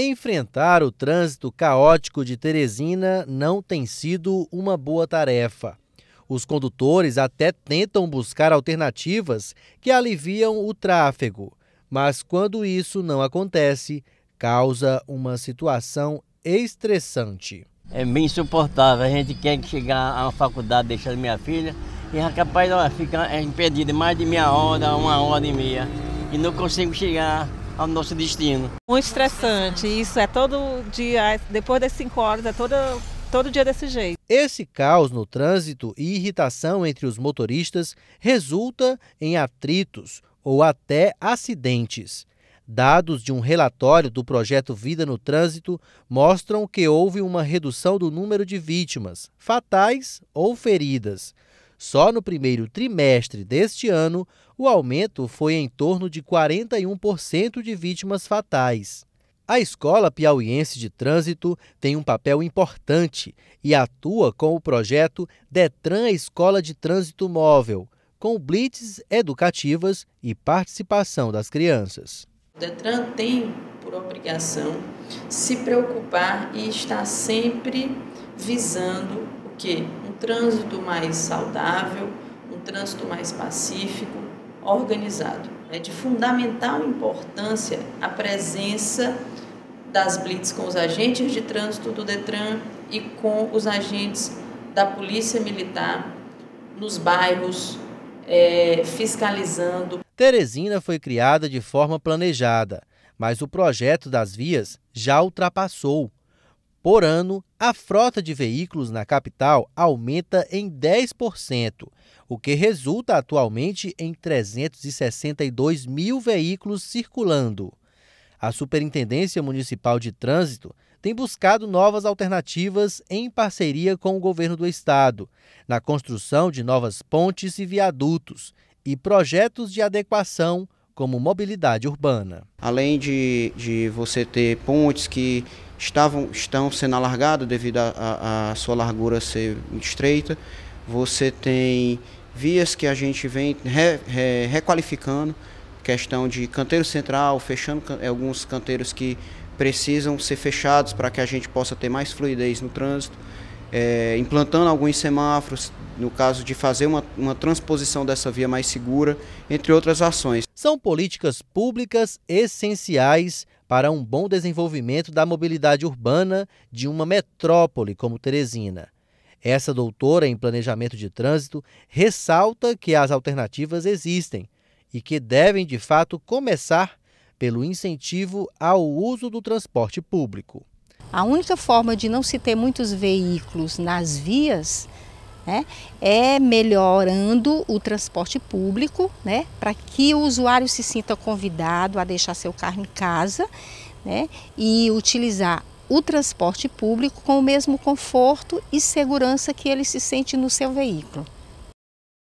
Enfrentar o trânsito caótico de Teresina não tem sido uma boa tarefa. Os condutores até tentam buscar alternativas que aliviam o tráfego, mas quando isso não acontece, causa uma situação estressante. É bem insuportável. A gente quer chegar à faculdade deixando minha filha e é capaz de ficar impedida mais de meia hora, uma hora e meia. E não consigo chegar ao nosso destino. Muito estressante, isso é todo dia, depois das 5 horas, é todo, todo dia desse jeito. Esse caos no trânsito e irritação entre os motoristas resulta em atritos ou até acidentes. Dados de um relatório do projeto Vida no Trânsito mostram que houve uma redução do número de vítimas, fatais ou feridas. Só no primeiro trimestre deste ano, o aumento foi em torno de 41% de vítimas fatais. A Escola Piauiense de Trânsito tem um papel importante e atua com o projeto Detran Escola de Trânsito Móvel, com blitz educativas e participação das crianças. O Detran tem por obrigação se preocupar e estar sempre visando o que trânsito mais saudável, um trânsito mais pacífico, organizado. É de fundamental importância a presença das blitz com os agentes de trânsito do Detran e com os agentes da Polícia Militar nos bairros, é, fiscalizando. Teresina foi criada de forma planejada, mas o projeto das vias já ultrapassou por ano, a frota de veículos na capital aumenta em 10%, o que resulta atualmente em 362 mil veículos circulando. A Superintendência Municipal de Trânsito tem buscado novas alternativas em parceria com o governo do estado, na construção de novas pontes e viadutos e projetos de adequação como mobilidade urbana. Além de, de você ter pontes que estavam, estão sendo alargadas devido à sua largura ser estreita, você tem vias que a gente vem re, re, requalificando, questão de canteiro central, fechando alguns canteiros que precisam ser fechados para que a gente possa ter mais fluidez no trânsito é, implantando alguns semáforos, no caso de fazer uma, uma transposição dessa via mais segura, entre outras ações. São políticas públicas essenciais para um bom desenvolvimento da mobilidade urbana de uma metrópole como Teresina. Essa doutora em planejamento de trânsito ressalta que as alternativas existem e que devem de fato começar pelo incentivo ao uso do transporte público. A única forma de não se ter muitos veículos nas vias né, é melhorando o transporte público, né, para que o usuário se sinta convidado a deixar seu carro em casa né, e utilizar o transporte público com o mesmo conforto e segurança que ele se sente no seu veículo.